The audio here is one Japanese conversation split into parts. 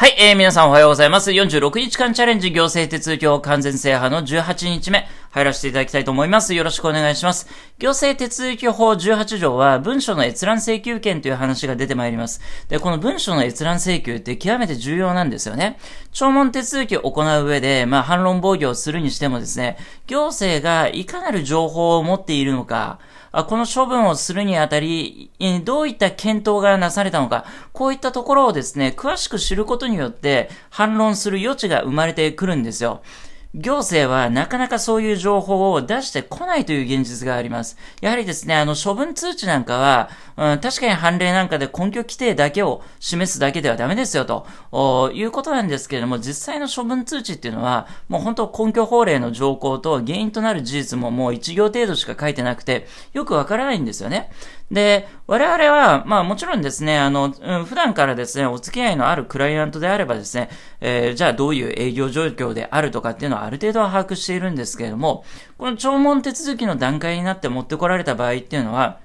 はい、えー、皆さんおはようございます。46日間チャレンジ行政手続き法完全制覇の18日目。入らせていただきたいと思います。よろしくお願いします。行政手続き法18条は文書の閲覧請求権という話が出てまいります。で、この文書の閲覧請求って極めて重要なんですよね。聴聞手続きを行う上で、まあ反論防御をするにしてもですね、行政がいかなる情報を持っているのか、この処分をするにあたり、どういった検討がなされたのか、こういったところをですね、詳しく知ることによって反論する余地が生まれてくるんですよ。行政はなかなかそういう情報を出してこないという現実があります。やはりですね、あの、処分通知なんかは、うん、確かに判例なんかで根拠規定だけを示すだけではダメですよ、ということなんですけれども、実際の処分通知っていうのは、もう本当根拠法令の条項と原因となる事実ももう一行程度しか書いてなくて、よくわからないんですよね。で、我々は、まあもちろんですね、あの、うん、普段からですね、お付き合いのあるクライアントであればですね、えー、じゃあどういう営業状況であるとかっていうのはある程度は把握しているんですけれども、この聴聞手続きの段階になって持ってこられた場合っていうのは、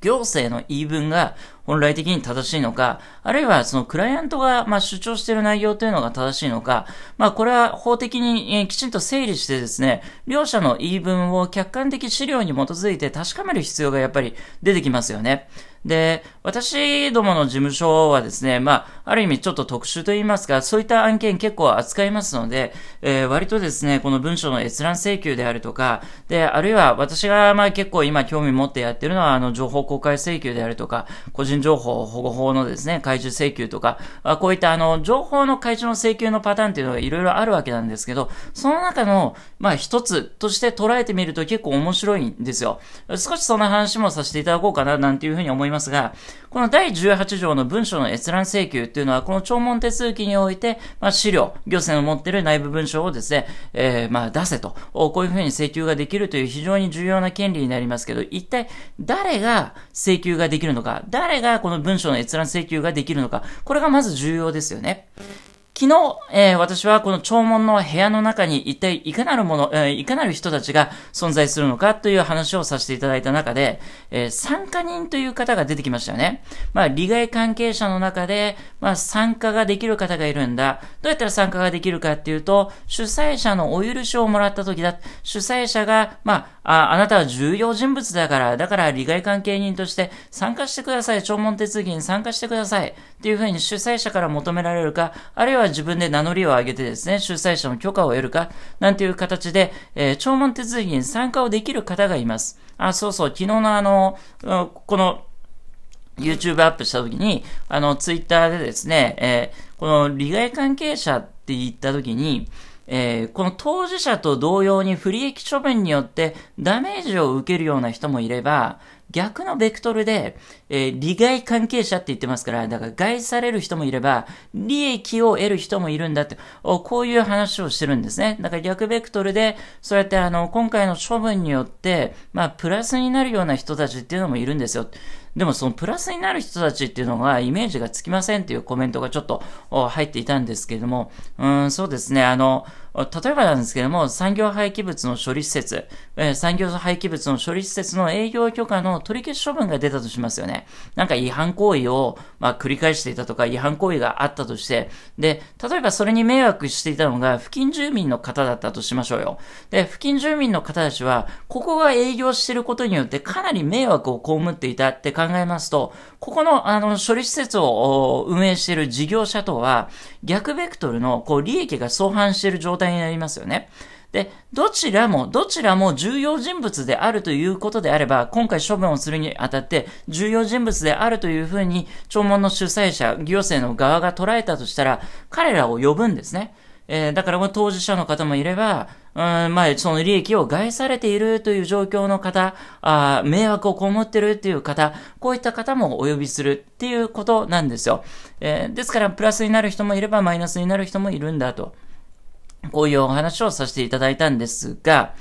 行政の言い分が本来的に正しいのか、あるいはそのクライアントがま主張している内容というのが正しいのか、まあこれは法的にきちんと整理してですね、両者の言い分を客観的資料に基づいて確かめる必要がやっぱり出てきますよね。で、私どもの事務所はですね、まあ、ある意味ちょっと特殊と言いますか、そういった案件結構扱いますので、えー、割とですね、この文書の閲覧請求であるとか、で、あるいは私がまあ結構今興味持ってやってるのは、あの、情報公開請求であるとか、個人人情報保護法のですね、開示請求とか、こういったあの、情報の開示の請求のパターンっていうのがいろいろあるわけなんですけど、その中の、まあ一つとして捉えてみると結構面白いんですよ。少しその話もさせていただこうかななんていうふうに思いますが、この第18条の文書の閲覧請求っていうのは、この聴聞手続きにおいて、まあ資料、行政の持っている内部文書をですね、えー、まあ出せと、こういうふうに請求ができるという非常に重要な権利になりますけど、一体誰が請求ができるのか、誰誰がこの文章の閲覧請求ができるのか、これがまず重要ですよね。昨日、えー、私はこの弔問の部屋の中に一体いかなるもの、えー、いかなる人たちが存在するのかという話をさせていただいた中で、えー、参加人という方が出てきましたよね。まあ、利害関係者の中で、まあ、参加ができる方がいるんだ。どうやったら参加ができるかっていうと、主催者のお許しをもらった時だ。主催者が、まあ、ああなたは重要人物だから、だから利害関係人として参加してください。弔問手続きに参加してください。っていうふうに主催者から求められるか、あるいは自分で名乗りを上げてですね、主催者の許可を得るか、なんていう形で、えー、聴聞手続きに参加をできる方がいます。あ、そうそう、昨日のあの、この、YouTube アップした時に、あの、Twitter でですね、えー、この利害関係者って言った時に、えー、この当事者と同様に不利益処分によってダメージを受けるような人もいれば、逆のベクトルで、えー、利害関係者って言ってますから、だから害される人もいれば、利益を得る人もいるんだって、こういう話をしてるんですね。だから逆ベクトルで、そうやってあの、今回の処分によって、まあ、プラスになるような人たちっていうのもいるんですよ。でもそのプラスになる人たちっていうのがイメージがつきませんっていうコメントがちょっと入っていたんですけれども、うん、そうですね、あの、例えばなんですけども、産業廃棄物の処理施設、えー、産業廃棄物の処理施設の営業許可の取り消し処分が出たとしますよね。なんか違反行為を、まあ、繰り返していたとか、違反行為があったとして、で、例えばそれに迷惑していたのが付近住民の方だったとしましょうよ。で、付近住民の方たちは、ここが営業してることによってかなり迷惑を被っていたって考考えますと、ここの、あの、処理施設を運営している事業者とは、逆ベクトルの、こう、利益が相反している状態になりますよね。で、どちらも、どちらも重要人物であるということであれば、今回処分をするにあたって、重要人物であるというふうに、弔問の主催者、行政の側が捉えたとしたら、彼らを呼ぶんですね。えー、だからもう当事者の方もいれば、うん、まあ、その利益を害されているという状況の方、あ迷惑をこもってるっていう方、こういった方もお呼びするっていうことなんですよ。えー、ですから、プラスになる人もいれば、マイナスになる人もいるんだと。こういうお話をさせていただいたんですが、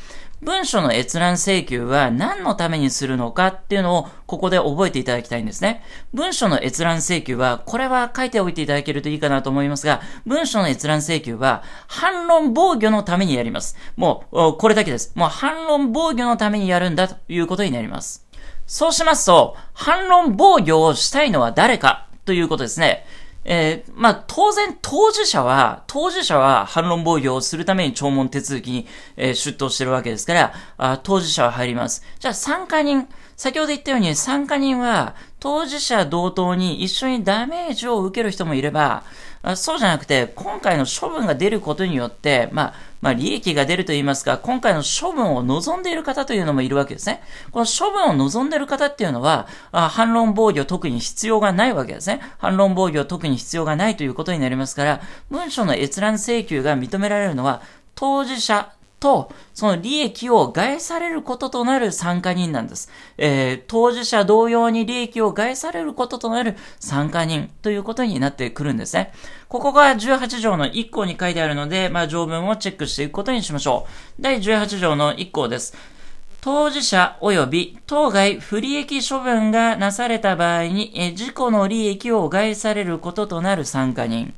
文書の閲覧請求は何のためにするのかっていうのをここで覚えていただきたいんですね。文書の閲覧請求は、これは書いておいていただけるといいかなと思いますが、文書の閲覧請求は反論防御のためにやります。もう、これだけです。もう反論防御のためにやるんだということになります。そうしますと、反論防御をしたいのは誰かということですね。えー、まあ、当然、当事者は、当事者は反論防御をするために聴聞手続きに、えー、出頭してるわけですから、あ当事者は入ります。じゃあ、参加人、先ほど言ったように参加人は、当事者同等に一緒にダメージを受ける人もいれば、そうじゃなくて、今回の処分が出ることによって、まあ、まあ、利益が出ると言いますか、今回の処分を望んでいる方というのもいるわけですね。この処分を望んでいる方っていうのは、あ反論防御特に必要がないわけですね。反論防御特に必要がないということになりますから、文書の閲覧請求が認められるのは、当事者と、その利益を害されることとなる参加人なんです。えー、当事者同様に利益を害されることとなる参加人ということになってくるんですね。ここが18条の1項に書いてあるので、まあ、条文をチェックしていくことにしましょう。第18条の1項です。当事者及び当該不利益処分がなされた場合に、え事故の利益を害されることとなる参加人。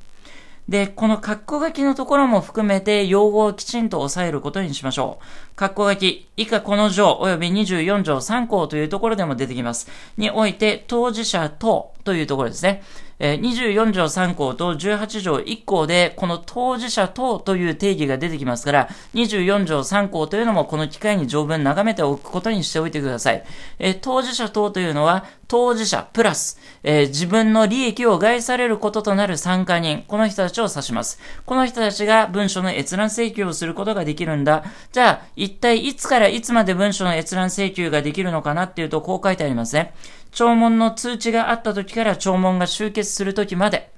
で、この括弧書きのところも含めて用語をきちんと押さえることにしましょう。括弧書き、以下この条及び24条3項というところでも出てきます。において、当事者と、というところですね。え24条3項と18条1項で、この当事者等という定義が出てきますから、24条3項というのもこの機会に条文眺めておくことにしておいてください。え当事者等というのは、当事者プラス、え自分の利益を害されることとなる参加人、この人たちを指します。この人たちが文書の閲覧請求をすることができるんだ。じゃあ、一体いつからいつまで文書の閲覧請求ができるのかなっていうと、こう書いてありますね。弔問の通知があった時から弔問が終結する時まで、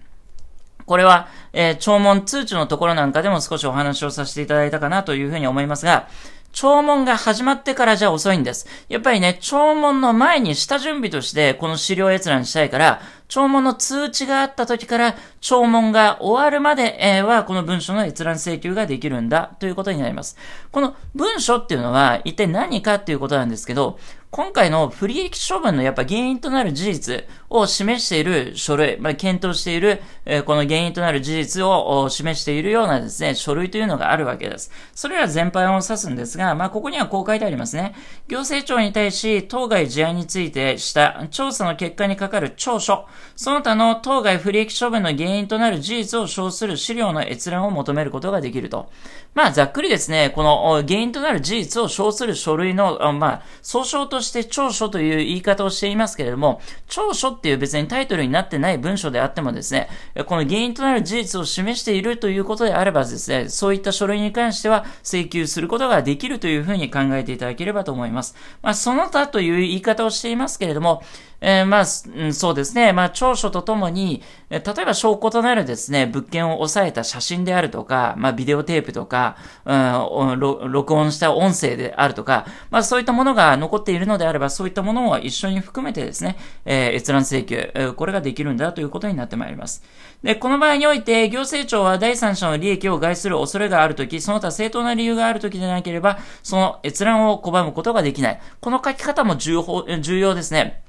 これは、えー、通知のところなんかでも少しお話をさせていただいたかなというふうに思いますが、弔問が始まってからじゃ遅いんです。やっぱりね、弔問の前に下準備としてこの資料閲覧したいから、弔問の通知があった時から弔問が終わるまではこの文書の閲覧請求ができるんだということになります。この文書っていうのは一体何かっていうことなんですけど、今回の不利益処分のやっぱ原因となる事実を示している書類、まあ、検討している、えー、この原因となる事実を示しているようなですね、書類というのがあるわけです。それら全般を指すんですが、まあ、ここにはこう書いてありますね。行政庁に対し、当該事案についてした調査の結果にかかる調書、その他の当該不利益処分の原因となる事実を称する資料の閲覧を求めることができると。まあ、ざっくりですね、この原因となる事実を称する書類の、まあ、総称ととして長所という言い方をしていますけれども、長所っていう別にタイトルになってない文章であってもですね、この原因となる事実を示しているということであればですね、そういった書類に関しては請求することができるというふうに考えていただければと思います。まあ、その他という言い方をしていますけれども、えー、まあ、そうですね。まあ、長所とともに、例えば証拠となるですね、物件を抑えた写真であるとか、まあ、ビデオテープとか、うん、録音した音声であるとか、まあ、そういったものが残っているのであれば、そういったものを一緒に含めてですね、えー、閲覧請求、これができるんだということになってまいります。で、この場合において、行政庁は第三者の利益を害する恐れがあるとき、その他正当な理由があるときでなければ、その閲覧を拒むことができない。この書き方も重要ですね。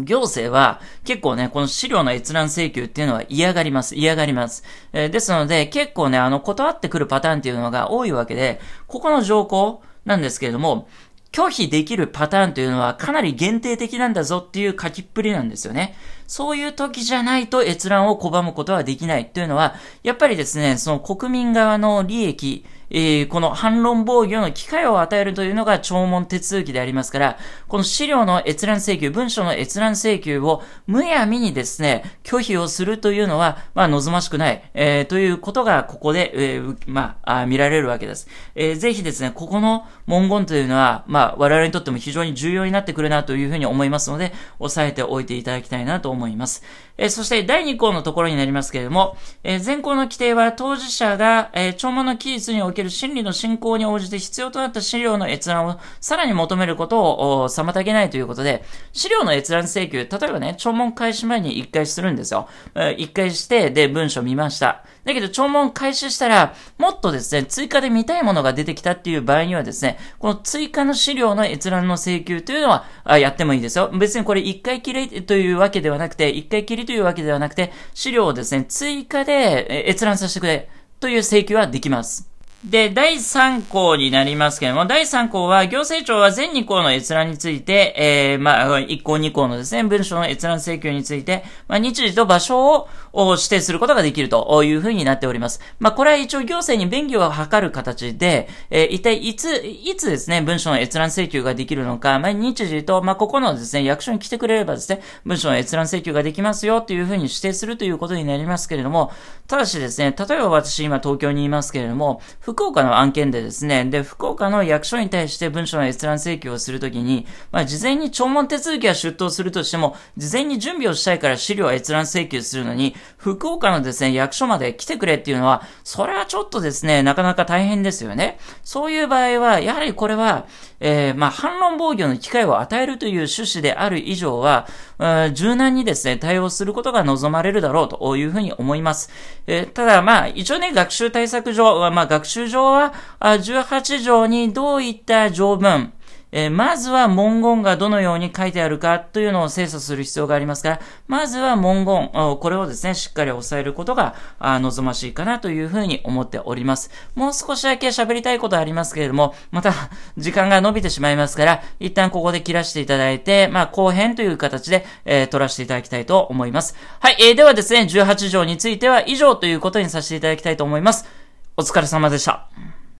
行政は結構ね、この資料の閲覧請求っていうのは嫌がります。嫌がります。えー、ですので、結構ね、あの、断ってくるパターンっていうのが多いわけで、ここの条項なんですけれども、拒否できるパターンというのはかなり限定的なんだぞっていう書きっぷりなんですよね。そういう時じゃないと閲覧を拒むことはできないというのは、やっぱりですね、その国民側の利益、えー、この反論防御の機会を与えるというのが聴聞手続きでありますから、この資料の閲覧請求、文書の閲覧請求をむやみにですね、拒否をするというのは、まあ、望ましくない、えー、ということが、ここで、えー、まあ、見られるわけです。えー、ぜひですね、ここの文言というのは、まあ、我々にとっても非常に重要になってくるなというふうに思いますので、押さえておいていただきたいなと思います。えー、そして第2項のところになりますけれども、えー、前項の規定は当事者が、えー、聴聞の期日におけるける真理の進行に応じて必要となった資料の閲覧をさらに求めることを妨げないということで、資料の閲覧請求、例えばね、聴聞開始前に一回するんですよ。一回して、で、文章見ました。だけど、聴聞開始したら、もっとですね、追加で見たいものが出てきたっていう場合にはですね、この追加の資料の閲覧の請求というのは、やってもいいですよ。別にこれ一回きりというわけではなくて、一回きりというわけではなくて、資料をですね、追加で閲覧させてくれという請求はできます。で、第3項になりますけれども、第3項は、行政庁は全2項の閲覧について、えー、まあ、1項2項のですね、文書の閲覧請求について、まあ、日時と場所を指定することができるというふうになっております。まあ、これは一応行政に便宜を図る形で、えー、一体いつ、いつですね、文書の閲覧請求ができるのか、まあ、日時と、まあ、ここのですね、役所に来てくれればですね、文書の閲覧請求ができますよというふうに指定するということになりますけれども、ただしですね、例えば私今東京にいますけれども、福岡の案件でですね、で、福岡の役所に対して文書の閲覧請求をするときに、まあ、事前に聴聞手続きは出頭するとしても、事前に準備をしたいから資料は閲覧請求するのに、福岡のですね、役所まで来てくれっていうのは、それはちょっとですね、なかなか大変ですよね。そういう場合は、やはりこれは、えー、まあ、反論防御の機会を与えるという趣旨である以上は、柔軟にですね、対応することが望まれるだろうというふうに思います。えー、ただ、まあ、一応ね、学習対策上、まあ、学習主張は、18条にどういった条文、えー、まずは文言がどのように書いてあるかというのを精査する必要がありますが、まずは文言、これをですね、しっかり押さえることが望ましいかなというふうに思っております。もう少しだけ喋りたいことありますけれども、また時間が伸びてしまいますから、一旦ここで切らしていただいて、まあ後編という形で、えー、取らせていただきたいと思います。はい、えー、ではですね、18条については以上ということにさせていただきたいと思います。お疲れ様でした。